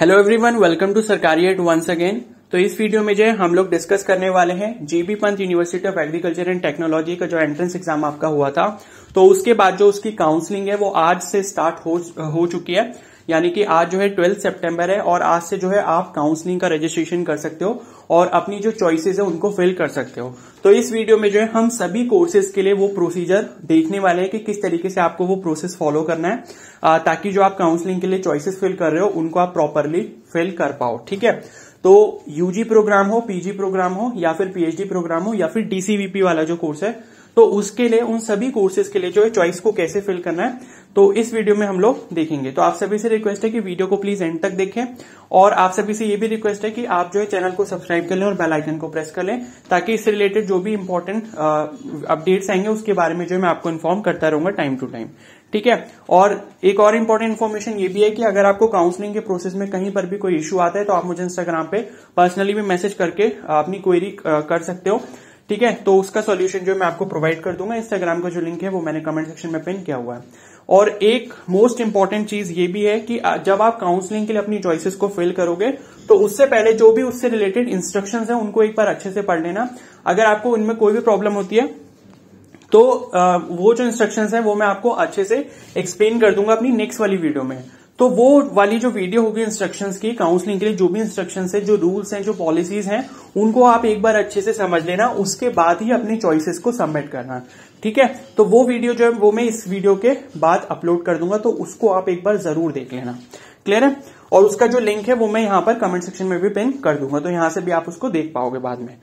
hello everyone welcome to Sarkari at once again तो इस video में जो है हम लोग डिस्कस करने वाले हैं GB Pant university of agriculture and technology का जो एंट्रेंस एग्जाम आपका हुआ था तो उसके बाद जो उसकी काउंसलिंग है वो आज से स्टार्ट हो हो चुकी है यानी कि आज जो है ट्वेल्थ सेप्टेम्बर है और आज से जो है आप काउंसलिंग का रजिस्ट्रेशन कर सकते हो और अपनी जो चॉइसेस है उनको फिल कर सकते हो तो इस वीडियो में जो है हम सभी कोर्सेज के लिए वो प्रोसीजर देखने वाले हैं कि किस तरीके से आपको वो प्रोसेस फॉलो करना है ताकि जो आप काउंसलिंग के लिए चॉइसेस फिल कर रहे हो उनको आप प्रॉपरली फिल कर पाओ ठीक है तो यूजी प्रोग्राम हो पीजी प्रोग्राम हो या फिर पीएचडी प्रोग्राम हो या फिर डीसीवीपी वाला जो कोर्स है तो उसके लिए उन सभी कोर्सेज के लिए जो है चॉइस को कैसे फिल करना है तो इस वीडियो में हम लोग देखेंगे तो आप सभी से रिक्वेस्ट है कि वीडियो को प्लीज एंड तक देखें और आप सभी से ये भी रिक्वेस्ट है कि आप जो है चैनल को सब्सक्राइब कर लें और बेल आइकन को प्रेस कर लें ताकि इससे रिलेटेड जो भी इंपॉर्टेंट अपडेट्स आएंगे उसके बारे में जो मैं आपको इन्फॉर्म करता रहूंगा टाइम टू टाइम ठीक है और एक और इम्पोर्टेंट इन्फॉर्मेशन ये भी है कि अगर आपको काउंसलिंग के प्रोसेस में कहीं पर भी कोई इश्यू आता है तो आप मुझे इंस्टाग्राम पे पर्सनली भी मैसेज करके अपनी क्वेरी कर सकते हो ठीक है तो उसका सॉल्यूशन जो मैं आपको प्रोवाइड कर दूंगा इंस्टाग्राम का जो लिंक है वो मैंने कमेंट सेक्शन में पिन किया हुआ है और एक मोस्ट इंपॉर्टेंट चीज ये भी है कि जब आप काउंसलिंग के लिए अपनी चॉइसेस को फिल करोगे तो उससे पहले जो भी उससे रिलेटेड इंस्ट्रक्शंस हैं उनको एक बार अच्छे से पढ़ लेना अगर आपको उनमें कोई भी प्रॉब्लम होती है तो वो जो इंस्ट्रक्शंस हैं वो मैं आपको अच्छे से एक्सप्लेन कर दूंगा अपनी नेक्स्ट वाली वीडियो में तो वो वाली जो वीडियो होगी इंस्ट्रक्शंस की काउंसलिंग के लिए जो भी इंस्ट्रक्शंस है जो रूल्स हैं जो पॉलिसीज हैं उनको आप एक बार अच्छे से समझ लेना उसके बाद ही अपनी चॉइसेस को सबमिट करना ठीक है तो वो वीडियो जो है वो मैं इस वीडियो के बाद अपलोड कर दूंगा तो उसको आप एक बार जरूर देख लेना क्लियर है और उसका जो लिंक है वो मैं यहां पर कमेंट सेक्शन में भी पिन कर दूंगा तो यहां से भी आप उसको देख पाओगे बाद में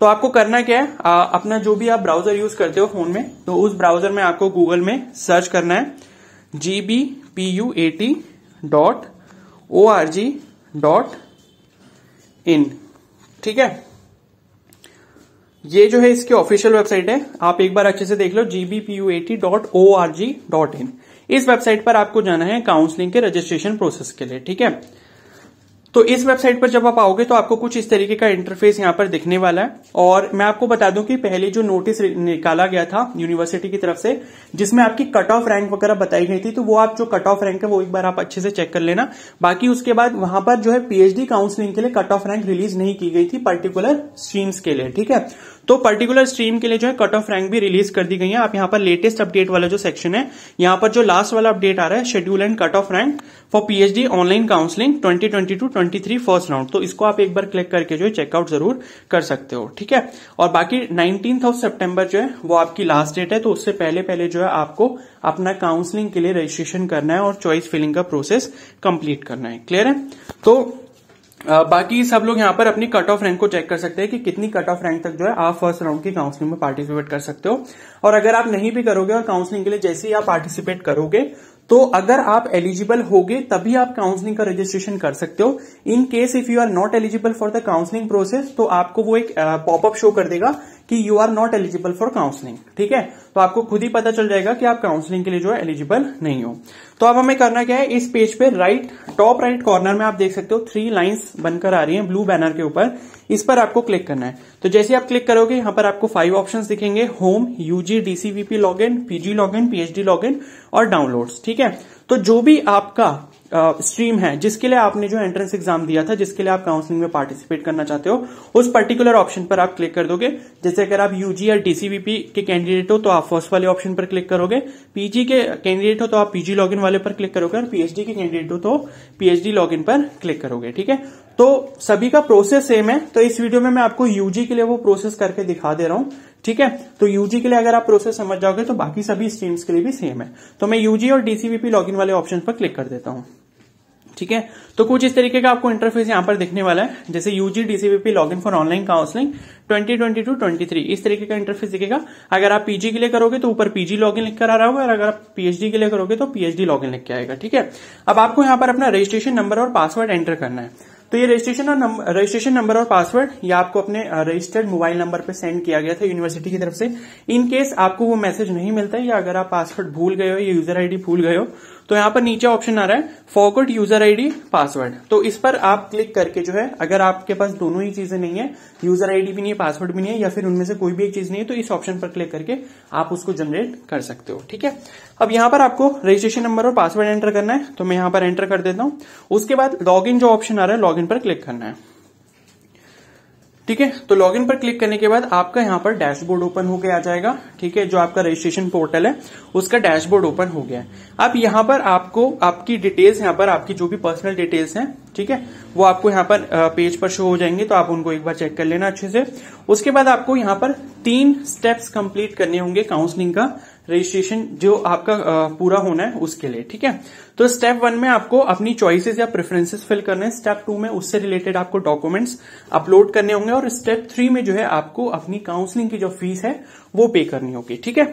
तो आपको करना क्या है आ, अपना जो भी आप ब्राउजर यूज करते हो फोन में तो उस ब्राउजर में आपको गूगल में सर्च करना है GB P U A T dot O R G dot in ठीक है ये जो है इसकी ऑफिशियल वेबसाइट है आप एक बार अच्छे से देख लो GBPUAT dot O R G dot in इस वेबसाइट पर आपको जाना है काउंसलिंग के रजिस्ट्रेशन प्रोसेस के लिए ठीक है तो इस वेबसाइट पर जब आप आओगे तो आपको कुछ इस तरीके का इंटरफेस यहाँ पर दिखने वाला है और मैं आपको बता दूं कि पहले जो नोटिस निकाला गया था यूनिवर्सिटी की तरफ से जिसमें आपकी कट ऑफ रैंक वगैरह बताई गई थी तो वो आप जो कट ऑफ रैंक है वो एक बार आप अच्छे से चेक कर लेना बाकी उसके बाद वहां पर जो है पीएचडी काउंसिलिंग के लिए कट ऑफ रैंक रिलीज नहीं की गई थी पर्टिकुलर स्ट्रीम्स के लिए ठीक है तो पर्टिकुलर स्ट्रीम के लिए जो है कट ऑफ रैंक भी रिलीज कर दी गई है आप यहाँ पर लेटेस्ट अपडेट वाला जो सेक्शन है यहाँ पर जो लास्ट वाला अपडेट आ रहा है schedule and cut off rank for PhD online counselling 2022 three first round तो इसको आप एक बार क्लिक करके जो है चेकआउट जरूर कर सकते हो ठीक है और बाकी नाइनटीन ऑफ सेप्टेम्बर जो है वो आपकी लास्ट डेट है तो उससे पहले पहले जो है आपको अपना काउंसलिंग के लिए रजिस्ट्रेशन करना है और चॉइस फिलिंग का प्रोसेस कंप्लीट करना है क्लियर है तो बाकी सब लोग यहाँ पर अपनी कट ऑफ रैंक को चेक कर सकते हैं कि कितनी कट ऑफ रैंक तक जो है आप फर्स्ट राउंड की काउंसलिंग में पार्टिसिपेट कर सकते हो और अगर आप नहीं भी करोगे और काउंसलिंग के लिए जैसे ही आप पार्टिसिपेट करोगे तो अगर आप एलिजिबल होगे तभी आप काउंसलिंग का रजिस्ट्रेशन कर सकते हो in case if you are not eligible for the counselling process तो आपको वो एक पॉपअप शो कर देगा कि you are not eligible for counselling ठीक है तो आपको खुद ही पता चल जाएगा कि आप काउंसलिंग के लिए जो है एलिजिबल नहीं हो तो अब हमें करना क्या है इस पेज पे राइट टॉप राइट कॉर्नर में आप देख सकते हो थ्री लाइंस बनकर आ रही हैं ब्लू बैनर के ऊपर इस पर आपको क्लिक करना है तो जैसे आप क्लिक करोगे यहां पर आपको फाइव ऑप्शन दिखेंगे home UG DCVP log in PG log in PhD log in और डाउनलोड ठीक है तो जो भी आपका स्ट्रीम है जिसके लिए आपने जो एंट्रेंस एग्जाम दिया था जिसके लिए आप काउंसलिंग में पार्टिसिपेट करना चाहते हो उस पर्टिकुलर ऑप्शन पर आप क्लिक कर दोगे जैसे अगर आप यूजी या डीसीबीपी के कैंडिडेट हो तो आप फर्स्ट वाले ऑप्शन पर क्लिक करोगे पीजी के कैंडिडेट हो तो आप पीजी लॉग वाले पर क्लिक करोगे और पीएचडी के कैंडिडेट हो तो पीएचडी लॉग पर क्लिक करोगे ठीक है तो सभी का प्रोसेस सेम है तो इस वीडियो में मैं आपको यूजी के लिए वो प्रोसेस करके दिखा दे रहा हूं ठीक है तो यूजी के लिए अगर आप प्रोसेस समझ जाओगे तो बाकी सभी स्ट्रीम्स के लिए भी सेम है तो मैं यूजी और डीसीवीपी लॉगिन वाले ऑप्शन पर क्लिक कर देता हूं ठीक है तो कुछ इस तरीके का आपको इंटरफेस यहां पर देखने वाला है जैसे UG DCBP log in for online counselling 2022 23 इस तरीके का इंटरफेस दिखेगा अगर आप पीजी के लिए करोगे तो ऊपर पीजी लॉग इन लिख आ रहा होगा और अगर आप पीएचडी के लिए करोगे तो पीएचडी लॉग इन लिख के आएगा ठीक है अब आपको यहां पर अपना रजिस्ट्रेशन नंबर और पासवर्ड एंटर करना है तो ये रजिस्ट्रेशन और रजिस्ट्रेशन नंबर और पासवर्ड ये आपको अपने रजिस्टर्ड मोबाइल नंबर पे सेंड किया गया था यूनिवर्सिटी की तरफ से इन केस आपको वो मैसेज नहीं मिलता है या अगर आप पासवर्ड भूल गए हो या यूजर आईडी भूल गए हो तो यहां पर नीचे ऑप्शन आ रहा है फॉरवर्ड यूजर आईडी पासवर्ड तो इस पर आप क्लिक करके जो है अगर आपके पास दोनों ही चीजें नहीं है यूजर आईडी भी नहीं है पासवर्ड भी नहीं है या फिर उनमें से कोई भी एक चीज नहीं है तो इस ऑप्शन पर क्लिक करके आप उसको जनरेट कर सकते हो ठीक है अब यहां पर आपको रजिस्ट्रेशन नंबर और पासवर्ड एंटर करना है तो मैं यहां पर एंटर कर देता हूं उसके बाद लॉग जो ऑप्शन आ रहा है लॉग पर क्लिक करना है ठीक है तो लॉगिन पर क्लिक करने के बाद आपका यहाँ पर डैशबोर्ड ओपन होकर आ जाएगा ठीक है जो आपका रजिस्ट्रेशन पोर्टल है उसका डैशबोर्ड ओपन हो गया है अब यहाँ पर आपको आपकी डिटेल्स यहाँ पर आपकी जो भी पर्सनल डिटेल्स हैं ठीक है वो आपको यहाँ पर पेज पर शो हो जाएंगे तो आप उनको एक बार चेक कर लेना अच्छे से उसके बाद आपको यहाँ पर तीन स्टेप्स कंप्लीट करने होंगे काउंसलिंग का रजिस्ट्रेशन जो आपका पूरा होना है उसके लिए ठीक है तो स्टेप वन में आपको अपनी चॉइसेस या प्रेफरेंसेस फिल करने हैं स्टेप टू में उससे रिलेटेड आपको डॉक्यूमेंट्स अपलोड करने होंगे और स्टेप थ्री में जो है आपको अपनी काउंसलिंग की जो फीस है वो पे करनी होगी ठीक है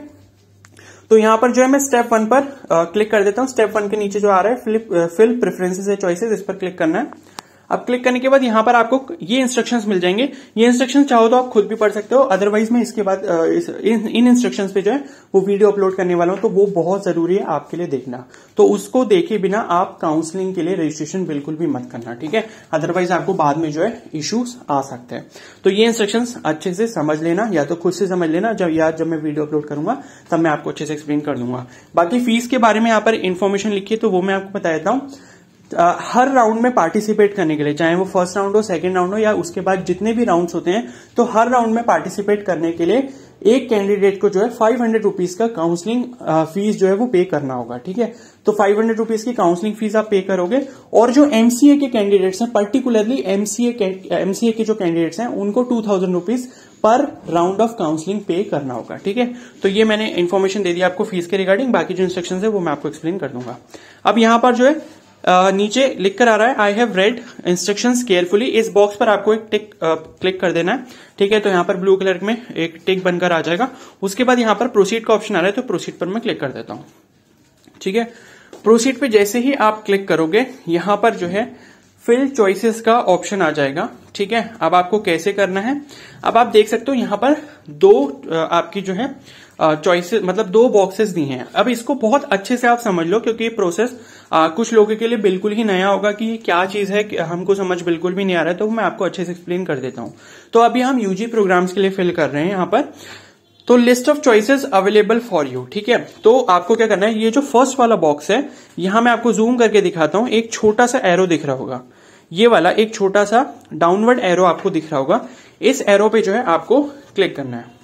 तो यहां पर जो है मैं स्टेप वन पर क्लिक कर देता हूं स्टेप वन के नीचे जो आ रहा है फिल प्रेफरेंसेज या चॉइसेज इस पर क्लिक करना है अब क्लिक करने के बाद यहां पर आपको ये इंस्ट्रक्शंस मिल जाएंगे ये इंस्ट्रक्शंस चाहो तो आप खुद भी पढ़ सकते हो अदरवाइज मैं इसके बाद इन, इंस्ट्रक्शंस पे जो है वो वीडियो अपलोड करने वाला हूं तो वो बहुत जरूरी है आपके लिए देखना तो उसको देखे बिना आप काउंसलिंग के लिए रजिस्ट्रेशन बिल्कुल भी मत करना ठीक है अदरवाइज आपको बाद में जो है इश्यूज आ सकते हैं तो ये इंस्ट्रक्शन अच्छे से समझ लेना या तो खुद से समझ लेना जब या जब मैं वीडियो अपलोड करूंगा तब मैं आपको अच्छे से एक्सप्लेन कर दूंगा बाकी फीस के बारे में यहाँ पर इन्फॉर्मेशन लिखी तो वो मैं आपको बता देता हूँ हर राउंड में पार्टिसिपेट करने के लिए चाहे वो फर्स्ट राउंड हो सेकंड राउंड हो या उसके बाद जितने भी राउंड्स होते हैं तो हर राउंड में पार्टिसिपेट करने के लिए एक कैंडिडेट को जो है फाइव हंड्रेड रुपीज का काउंसलिंग फीस जो है वो पे करना होगा ठीक है तो फाइव हंड्रेड रुपीज की काउंसलिंग फीस आप पे करोगे और जो एमसीए के कैंडिडेट्स हैं पर्टिकुलरली एमसीए एमसीए के जो कैंडिडेट्स हैं उनको two thousand rupees per round of counselling pay करना होगा ठीक है तो ये मैंने इन्फॉर्मेशन दे दी आपको फीस के रिगार्डिंग बाकी जो इंस्ट्रक्शन है वो मैं आपको एक्सप्लेन कर दूंगा अब यहां पर जो है नीचे लिख कर आ रहा है I have read instruction carefully इस बॉक्स पर आपको एक टिक क्लिक कर देना है ठीक है तो यहां पर ब्लू कलर में एक टिक बनकर आ जाएगा उसके बाद यहां पर प्रोसीड का ऑप्शन आ रहा है तो प्रोसीड पर मैं क्लिक कर देता हूं ठीक है प्रोसीड पे जैसे ही आप क्लिक करोगे यहां पर जो है फिल चॉइसेस का ऑप्शन आ जाएगा ठीक है अब आपको कैसे करना है अब आप देख सकते हो यहां पर दो आपकी जो है चॉइसेस मतलब दो बॉक्सेस दी हैं अब इसको बहुत अच्छे से आप समझ लो क्योंकि ये प्रोसेस आ, कुछ लोगों के लिए बिल्कुल ही नया होगा कि क्या चीज है कि हमको समझ बिल्कुल भी नहीं आ रहा है तो मैं आपको अच्छे से एक्सप्लेन कर देता हूं तो अभी हम यूजी प्रोग्राम्स के लिए फिल कर रहे हैं यहां पर तो list of choices available for you ठीक है तो आपको क्या करना है ये जो फर्स्ट वाला बॉक्स है यहां मैं आपको जूम करके दिखाता हूं एक छोटा सा एरो दिख रहा होगा ये वाला एक छोटा सा डाउनवर्ड एरो आपको दिख रहा होगा इस एरो पे जो है आपको क्लिक करना है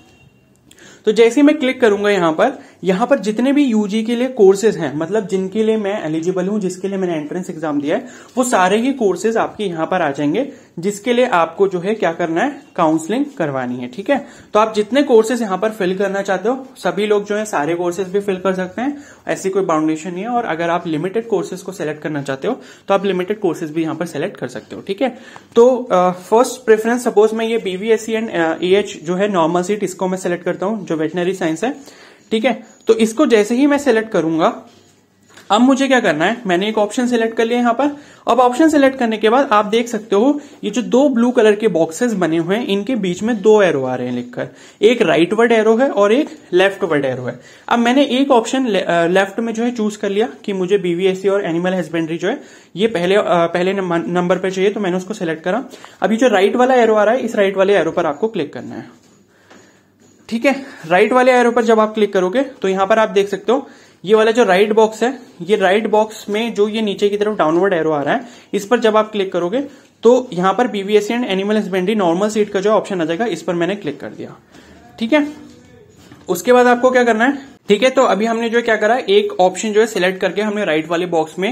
तो जैसे मैं क्लिक करूंगा यहां पर यहां पर जितने भी यूजी के लिए कोर्सेज हैं मतलब जिनके लिए मैं एलिजिबल हूं जिसके लिए मैंने एंट्रेंस एग्जाम दिया है वो सारे ही कोर्सेज आपके यहां पर आ जाएंगे जिसके लिए आपको जो है क्या करना है काउंसलिंग करवानी है ठीक है तो आप जितने कोर्सेज यहां पर फिल करना चाहते हो सभी लोग जो है सारे कोर्सेज भी फिल कर सकते हैं ऐसी कोई बाउंडेशन नहीं है और अगर आप लिमिटेड कोर्सेज को सिलेक्ट करना चाहते हो तो आप लिमिटेड कोर्सेज भी यहां पर सिलेक्ट कर सकते हो ठीक है तो फर्स्ट प्रेफरेंस सपोज मैं ये बीवीएससी एंड ई जो है नॉर्मल सीट इसको मैं सिलेक्ट करता हूँ जो वेटनरी साइंस है ठीक है तो इसको जैसे ही मैं सिलेक्ट करूंगा अब मुझे क्या करना है मैंने एक ऑप्शन सेलेक्ट कर लिया यहाँ पर अब ऑप्शन सेलेक्ट करने के बाद आप देख सकते हो ये जो दो ब्लू कलर के बॉक्सेस बने हुए हैं इनके बीच में दो एरो आ रहे हैं लिखकर एक राइट वर्ड एरो है और एक लेफ्ट वर्ड एरो है अब मैंने एक ऑप्शन ले, लेफ्ट में जो है चूज कर लिया कि मुझे बीवीएससी और एनिमल हस्बेंड्री जो है ये पहले पहले नंबर पर चाहिए तो मैंने उसको सेलेक्ट करा अब ये जो राइट वाला एरो आ रहा है इस राइट वाले एरो पर आपको क्लिक करना है ठीक है राइट वाले एरो पर जब आप क्लिक करोगे तो यहां पर आप देख सकते हो ये वाला जो राइट बॉक्स है ये राइट बॉक्स में जो ये नीचे की तरफ डाउनवर्ड एरो आ रहा है इस पर जब आप क्लिक करोगे तो यहां पर BVSc and animal husbandry normal seat का जो ऑप्शन आ जाएगा इस पर मैंने क्लिक कर दिया ठीक है उसके बाद आपको क्या करना है ठीक है तो अभी हमने जो क्या करा एक ऑप्शन जो है सिलेक्ट करके हमने राइट वाले बॉक्स में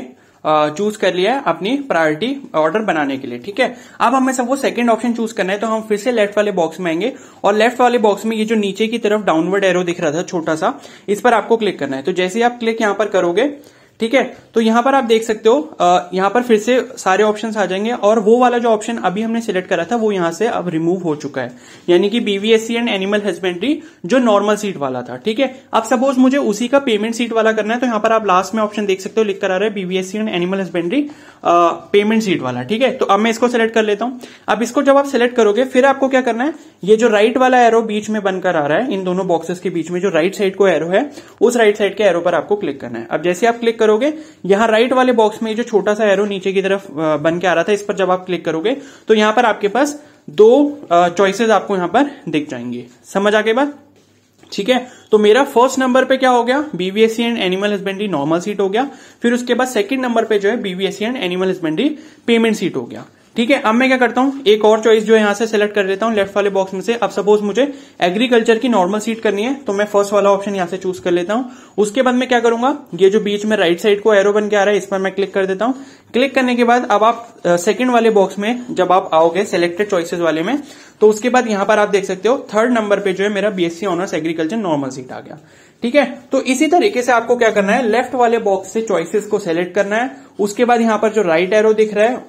चूज कर लिया है अपनी प्रायोरिटी ऑर्डर बनाने के लिए ठीक है अब हमें सपोज सेकंड ऑप्शन चूज करना है तो हम फिर से लेफ्ट वाले बॉक्स में आएंगे और लेफ्ट वाले बॉक्स में ये जो नीचे की तरफ डाउनवर्ड एरो दिख रहा था छोटा सा इस पर आपको क्लिक करना है तो जैसे आप क्लिक यहां पर करोगे ठीक है तो यहां पर आप देख सकते हो यहां पर फिर से सारे ऑप्शन आ जाएंगे और वो वाला जो ऑप्शन अभी हमने सिलेक्ट करा था वो यहां से अब रिमूव हो चुका है यानी कि बीवीएससी एंड एनिमल हस्बेंड्री जो नॉर्मल सीट वाला था ठीक है अब सपोज मुझे उसी का पेमेंट सीट वाला करना है तो यहां पर आप लास्ट में ऑप्शन देख सकते हो लिख कर आ रहा है BVSc and animal husbandry payment seat वाला ठीक है तो अब मैं इसको सिलेक्ट कर लेता हूं अब इसको जब आप सिलेक्ट करोगे फिर आपको क्या करना है ये जो राइट वाला एरो बीच में बनकर आ रहा है इन दोनों बॉक्सेस के बीच में जो राइट साइड को एरो है उस राइट साइड के एरो पर आपको क्लिक करना है अब जैसे आप क्लिक करोगे यहां राइट वाले बॉक्स में जो छोटा सा एरो नीचे की तरफ बन के आ रहा था इस पर जब आप क्लिक करोगे तो यहां पर आपके पास दो चॉइसेस आपको यहां पर दिख जाएंगे समझ आगे बात ठीक है तो मेरा फर्स्ट नंबर पे क्या हो गया BVSc and animal husbandry normal seat हो गया फिर उसके बाद सेकंड नंबर पे जो है BVSc and animal husbandry payment seat हो गया ठीक है अब मैं क्या करता हूं एक और चॉइस जो है यहां से सेलेक्ट कर लेता हूं लेफ्ट वाले बॉक्स में से अब सपोज मुझे एग्रीकल्चर की नॉर्मल सीट करनी है तो मैं फर्स्ट वाला ऑप्शन यहां से चूज कर लेता हूं उसके बाद मैं क्या करूंगा ये जो बीच में राइट साइड को एरो बन के आ रहा है इस पर मैं क्लिक कर देता हूं क्लिक करने के बाद अब आप सेकंड वाले बॉक्स में जब आप आओगे सिलेक्टेड चॉइसेस वाले में तो उसके बाद यहां पर आप देख सकते हो थर्ड नंबर पे जो है मेरा BSc honours agriculture normal seat आ गया ठीक है तो इसी तरीके से आपको क्या करना है लेफ्ट वाले बॉक्स से चॉइसेस को सेलेक्ट करना है उसके बाद यहां पर जो राइट एरो दिख रहा है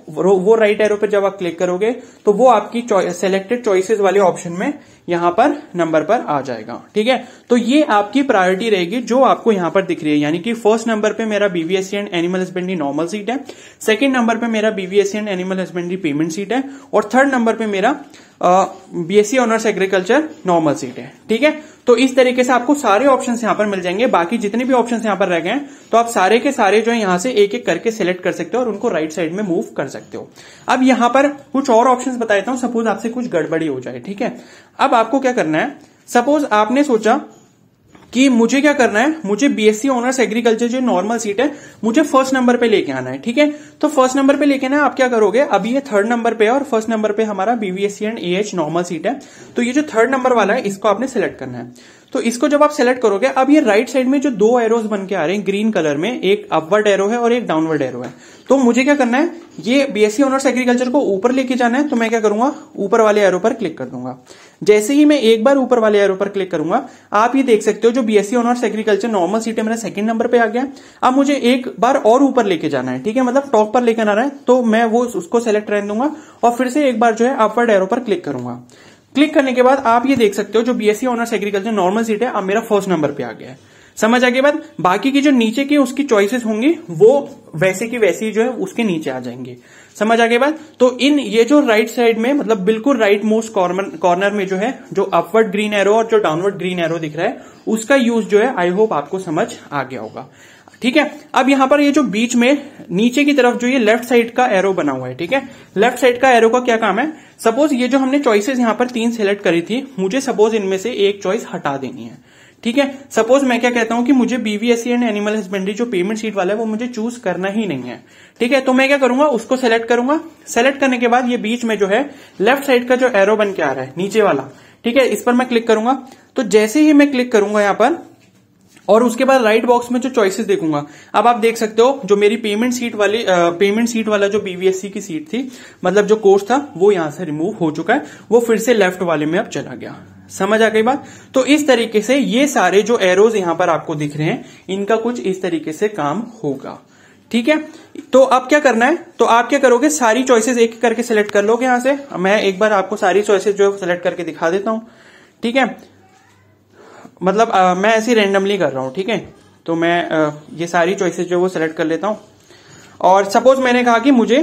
वो राइट एरो पर जब आप क्लिक करोगे तो वो आपकी सेलेक्टेड चॉइसेस वाले ऑप्शन में यहां पर नंबर पर आ जाएगा ठीक है तो ये आपकी प्रायोरिटी रहेगी जो आपको यहां पर दिख रही है यानी कि फर्स्ट नंबर पे मेरा BVSc and animal husbandry normal seat है सेकंड नंबर पे मेरा BVSc and animal husbandry payment seat है और थर्ड नंबर पे मेरा BSc honours agriculture normal seat है ठीक है तो इस तरीके से आपको सारे ऑप्शन यहां पर मिल जाएंगे बाकी जितने भी ऑप्शन यहां पर रह गए तो आप सारे के सारे जो है यहां से एक एक करके सेलेक्ट कर सकते हो और उनको राइट साइड में मूव कर सकते हो अब यहां पर कुछ और ऑप्शन बता देता हूं सपोज आपसे कुछ गड़बड़ी हो जाए ठीक है अब आपको क्या करना है सपोज आपने सोचा कि मुझे क्या करना है मुझे बीएससी ऑनर्स एग्रीकल्चर जो नॉर्मल सीट है मुझे फर्स्ट नंबर पे लेके आना है ठीक है तो फर्स्ट नंबर पे लेके आना है आप क्या करोगे अभी ये थर्ड नंबर पे है और फर्स्ट नंबर पे हमारा BVSc and AH normal seat है तो ये जो थर्ड नंबर वाला है इसको आपने सिलेक्ट करना है तो इसको जब आप सेलेक्ट करोगे अब ये राइट साइड में जो दो एरोज बन के आ रहे हैं ग्रीन कलर में एक अपवर्ड एरो है और एक डाउनवर्ड एरो है तो मुझे क्या करना है ये बीएससी ऑनर्स एग्रीकल्चर को ऊपर लेके जाना है तो मैं क्या करूंगा ऊपर वाले एरो पर क्लिक कर दूंगा जैसे ही मैं एक बार ऊपर वाले एरो पर क्लिक करूंगा आप ये देख सकते हो जो BSc honours agriculture normal seat है मेरा सेकंड नंबर पे आ गया अब मुझे एक बार और ऊपर लेके जाना है ठीक है मतलब टॉप पर लेकर आना है तो मैं वो उसको सेलेक्ट रह दूंगा और फिर से एक बार जो है अपवर्ड एरो पर क्लिक करूंगा क्लिक करने के बाद आप ये देख सकते हो जो BSc honours agriculture normal seat है अब मेरा फर्स्ट नंबर पे आ गया है समझ आगे बाद बाकी की जो नीचे की उसकी चॉइसेस होंगी वो वैसे की वैसी जो है उसके नीचे आ जाएंगे समझ आगे बात तो इन ये जो राइट साइड में मतलब बिल्कुल राइट मोस्ट कॉर्नर में जो है जो अपवर्ड ग्रीन एरो और जो डाउनवर्ड ग्रीन एरो दिख रहा है उसका यूज जो है आई होप आपको समझ आ गया होगा ठीक है अब यहां पर ये जो बीच में नीचे की तरफ जो ये लेफ्ट साइड का एरो बना हुआ है ठीक है लेफ्ट साइड का एरो का क्या काम है सपोज ये जो हमने चॉइसेस यहां पर तीन सिलेक्ट करी थी मुझे सपोज इनमें से एक चॉइस हटा देनी है ठीक है सपोज मैं क्या कहता हूं कि मुझे बीवीएससी एंड एनिमल हस्बेंड्री जो पेमेंट सीट वाला है वो मुझे चूज करना ही नहीं है ठीक है तो मैं क्या करूंगा उसको सेलेक्ट करूंगा सेलेक्ट करने के बाद ये बीच में जो है लेफ्ट साइड का जो एरो बन के आ रहा है नीचे वाला ठीक है इस पर मैं क्लिक करूंगा तो जैसे ही मैं क्लिक करूंगा यहां पर और उसके बाद राइट बॉक्स में जो चॉइसेस देखूंगा अब आप देख सकते हो जो मेरी पेमेंट सीट वाली पेमेंट सीट वाला जो बीवीएससी e की सीट थी मतलब जो कोर्स था वो यहां से रिमूव हो चुका है वो फिर से लेफ्ट वाले में अब चला गया समझ आ गई बात तो इस तरीके से ये सारे जो एरोज यहां पर आपको दिख रहे हैं इनका कुछ इस तरीके से काम होगा ठीक है तो अब क्या करना है तो आप क्या करोगे सारी चॉइसेस एक करके सिलेक्ट कर लोगे यहां से मैं एक बार आपको सारी चॉइसेस जो है सिलेक्ट करके दिखा देता हूं ठीक है मतलब आ, मैं ऐसे रेंडमली कर रहा हूं ठीक है तो मैं आ, ये सारी चॉइसेस जो वो सिलेक्ट कर लेता हूं और सपोज मैंने कहा कि मुझे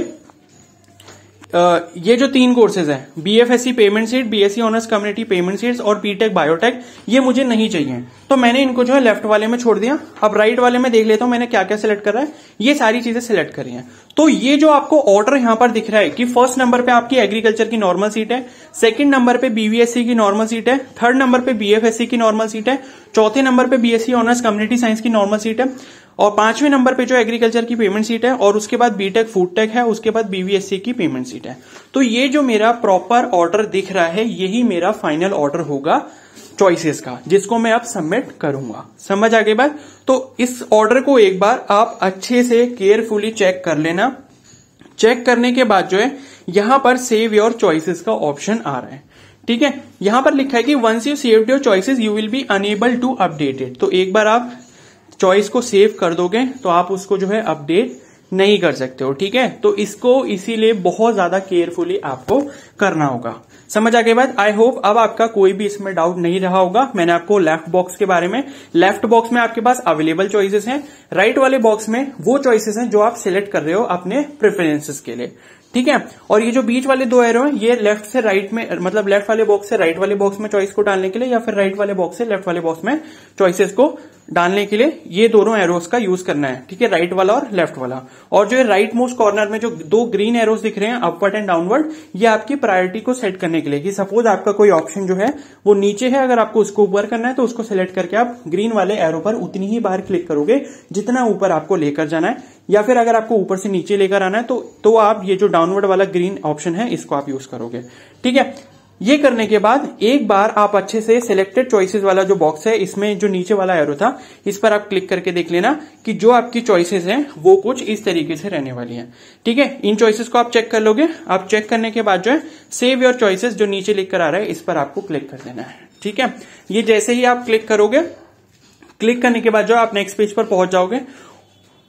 ये जो तीन कोर्सेज हैं BFSc payment seat BSc honours community payment seat और बीटेक बायोटेक ये मुझे नहीं चाहिए तो मैंने इनको जो है लेफ्ट वाले में छोड़ दिया अब राइट वाले में देख लेता हूं मैंने क्या क्या सिलेक्ट करा है ये सारी चीजें सिलेक्ट करी हैं तो ये जो आपको ऑर्डर यहां पर दिख रहा है कि फर्स्ट नंबर पे आपकी एग्रीकल्चर की नॉर्मल सीट है सेकंड नंबर पे बीवीएससी की नॉर्मल सीट है थर्ड नंबर पे बीएफएससी की नॉर्मल सीट है चौथे नंबर पे बीएससी ऑनर्स कम्युनिटी साइंस की नॉर्मल सीट है और पांचवें नंबर पे जो एग्रीकल्चर की पेमेंट सीट है और उसके बाद बीटेक फूड टेक है उसके बाद बीवीएससी की पेमेंट सीट है तो ये जो मेरा प्रॉपर ऑर्डर दिख रहा है यही मेरा फाइनल ऑर्डर होगा चॉइसेस का जिसको मैं अब सबमिट करूंगा समझ आगे बात तो इस ऑर्डर को एक बार आप अच्छे से केयरफुली चेक कर लेना चेक करने के बाद जो है यहां पर सेव योर चॉइसेस का ऑप्शन आ रहा है ठीक है यहां पर लिखा है कि once you saved your choices you will be unable to updated तो एक बार आप चॉइस को सेव कर दोगे तो आप उसको जो है अपडेट नहीं कर सकते हो ठीक है तो इसको इसीलिए बहुत ज्यादा केयरफुली आपको करना होगा समझ आगे बाद आई होप अब आपका कोई भी इसमें डाउट नहीं रहा होगा मैंने आपको लेफ्ट बॉक्स के बारे में लेफ्ट बॉक्स में आपके पास अवेलेबल चॉइसेस हैं राइट वाले बॉक्स में वो चॉइसेस हैं जो आप सिलेक्ट कर रहे हो अपने प्रेफरेंसेस के लिए ठीक है और ये जो बीच वाले दो एरो हैं ये लेफ्ट से राइट में मतलब लेफ्ट वाले बॉक्स से राइट वाले बॉक्स में चॉइस को डालने के लिए या फिर राइट वाले बॉक्स से लेफ्ट वाले बॉक्स में चॉइसेस को डालने के लिए ये दोनों एरोस का यूज करना है ठीक है राइट वाला और लेफ्ट वाला और जो राइट मोस्ट कॉर्नर में जो दो ग्रीन एरोस दिख रहे हैं अपवर्ड एंड डाउनवर्ड ये आपकी प्रायोरिटी को सेट करने के लिए कि सपोज आपका कोई ऑप्शन जो है वो नीचे है अगर आपको उसको ऊपर करना है तो उसको सिलेक्ट करके आप ग्रीन वाले एरो पर उतनी ही बार क्लिक करोगे जितना ऊपर आपको लेकर जाना है या फिर अगर आपको ऊपर से नीचे लेकर आना है तो तो आप ये जो डाउनवर्ड वाला ग्रीन ऑप्शन है इसको आप यूज करोगे ठीक है ये करने के बाद एक बार आप अच्छे से सिलेक्टेड चॉइसेस वाला जो बॉक्स है इसमें जो नीचे वाला एरो था इस पर आप क्लिक करके देख लेना कि जो आपकी चॉइसेस हैं वो कुछ इस तरीके से रहने वाली है ठीक है इन चॉइसेस को आप चेक कर लोगे आप चेक करने के बाद जो है सेव योर चॉइसेस जो नीचे लिख कर आ रहा है इस पर आपको क्लिक कर देना है ठीक है ये जैसे ही आप क्लिक करोगे क्लिक करने के बाद जो आप नेक्स्ट पेज पर पहुंच जाओगे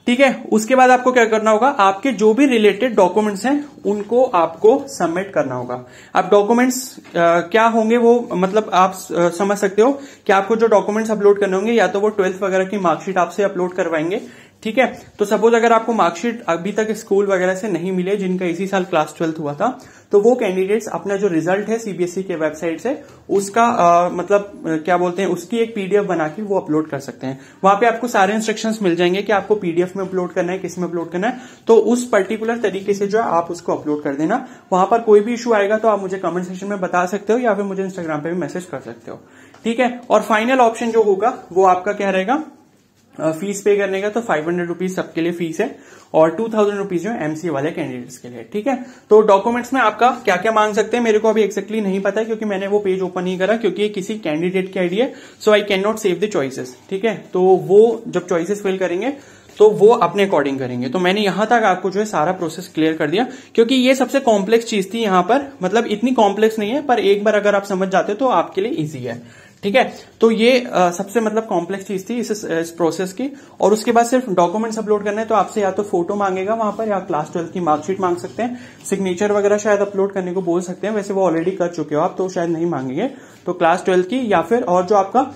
ठीक है उसके बाद आपको क्या करना होगा आपके जो भी रिलेटेड डॉक्यूमेंट्स हैं उनको आपको सबमिट करना होगा अब डॉक्यूमेंट्स क्या होंगे वो मतलब आप समझ सकते हो कि आपको जो डॉक्यूमेंट्स अपलोड करने होंगे या तो वो ट्वेल्थ वगैरह की मार्कशीट आपसे अपलोड करवाएंगे ठीक है तो सपोज अगर आपको मार्कशीट अभी तक स्कूल वगैरह से नहीं मिले जिनका इसी साल क्लास ट्वेल्थ हुआ था तो वो कैंडिडेट्स अपना जो रिजल्ट है सीबीएसई e के वेबसाइट से उसका आ, मतलब क्या बोलते हैं उसकी एक पीडीएफ बना के वो अपलोड कर सकते हैं वहां पे आपको सारे इंस्ट्रक्शंस मिल जाएंगे कि आपको पीडीएफ में अपलोड करना है किस में अपलोड करना है तो उस पर्टिकुलर तरीके से जो है आप उसको अपलोड कर देना वहां पर कोई भी इशू आएगा तो आप मुझे कमेंट सेक्शन में बता सकते हो या फिर मुझे इंस्टाग्राम पे भी मैसेज कर सकते हो ठीक है और फाइनल ऑप्शन जो होगा वो आपका क्या रहेगा फीस पे करने का तो फाइव हंड्रेड रुपीज सबके लिए फीस है और टू थाउजेंड रुपीज जो एमसी वाले कैंडिडेट्स के लिए ठीक है तो डॉक्यूमेंट्स में आपका क्या क्या मांग सकते हैं मेरे को अभी exactly नहीं पता है क्योंकि मैंने वो पेज ओपन नहीं करा क्योंकि ये किसी कैंडिडेट की आईडी है so I can not save the choices ठीक है तो वो जब चॉइसेस फिल करेंगे तो वो अपने अकॉर्डिंग करेंगे तो मैंने यहां तक आपको जो है सारा प्रोसेस क्लियर कर दिया क्योंकि ये सबसे कॉम्प्लेक्स चीज थी यहां पर मतलब इतनी कॉम्प्लेक्स नहीं है पर एक बार अगर आप समझ जाते तो आपके लिए ईजी है ठीक है तो ये आ, सबसे मतलब कॉम्प्लेक्स चीज थी इस, इस प्रोसेस की और उसके बाद सिर्फ डॉक्यूमेंट्स अपलोड करना है तो आपसे या तो फोटो मांगेगा वहां पर या क्लास ट्वेल्थ की मार्कशीट मांग सकते हैं सिग्नेचर वगैरह शायद अपलोड करने को बोल सकते हैं वैसे वो ऑलरेडी कर चुके हो आप तो शायद नहीं मांगेंगे तो क्लास ट्वेल्थ की या फिर और जो आपका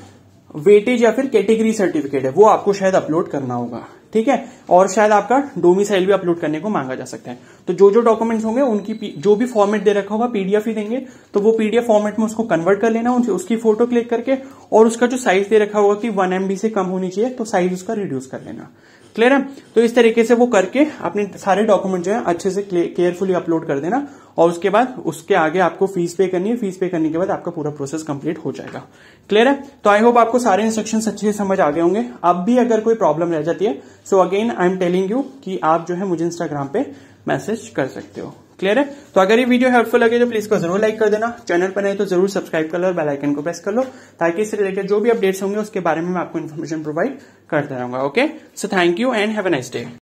वेटेज या फिर कैटेगरी सर्टिफिकेट है वो आपको शायद अपलोड करना होगा ठीक है और शायद आपका डोमिसाइल भी अपलोड करने को मांगा जा सकता है तो जो जो डॉक्यूमेंट्स होंगे उनकी जो भी फॉर्मेट दे रखा होगा पीडीएफ ही देंगे तो वो पीडीएफ फॉर्मेट में उसको कन्वर्ट कर लेना उसकी फोटो क्लिक करके और उसका जो साइज दे रखा होगा कि वन एमबी से कम होनी चाहिए तो साइज उसका रिड्यूस कर लेना क्लियर है तो इस तरीके से वो करके अपने सारे डॉक्यूमेंट जो है अच्छे से केयरफुली अपलोड कर देना और उसके बाद उसके आगे आपको फीस पे करनी है फीस पे करने के बाद आपका पूरा प्रोसेस कंप्लीट हो जाएगा क्लियर है तो आई होप आपको सारे इंस्ट्रक्शन अच्छे से समझ आ गए होंगे अब भी अगर कोई प्रॉब्लम रह जाती है so again I am telling you कि आप जो है मुझे इंस्टाग्राम पे मैसेज कर सकते हो क्लियर है तो अगर ये वीडियो हेल्पफुल लगे तो प्लीज को जरूर लाइक कर देना चैनल पर नहीं तो जरूर सब्सक्राइब कर लो और बेल आइकन को प्रेस कर लो ताकि इससे रिलेटेड जो भी अपडेट्स होंगे उसके बारे में मैं आपको इन्फॉर्मेशन प्रोवाइड करता रहूंगा okay so thank you and have a nice day